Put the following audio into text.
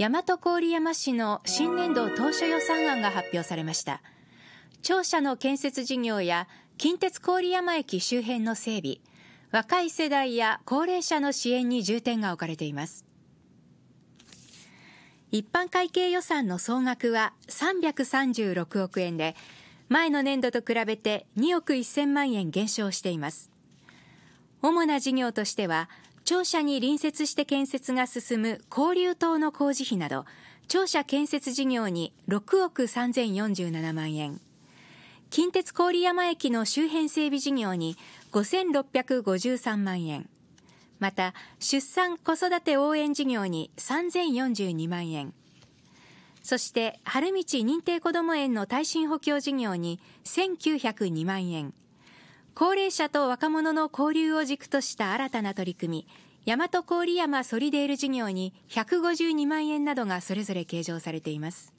大和郡山市の新年度当初予算案が発表されました。庁舎の建設事業や近鉄郡山駅周辺の整備、若い世代や高齢者の支援に重点が置かれています。一般会計予算の総額は336億円で、前の年度と比べて2億1000万円減少しています。主な事業としては、庁舎に隣接して建設が進む交流棟の工事費など庁舎建設事業に6億3047万円近鉄郡山駅の周辺整備事業に5653万円また出産子育て応援事業に3042万円そして、春道認定こども園の耐震補強事業に1902万円。高齢者と若者の交流を軸とした新たな取り組み、大和郡山ソリデール事業に152万円などがそれぞれ計上されています。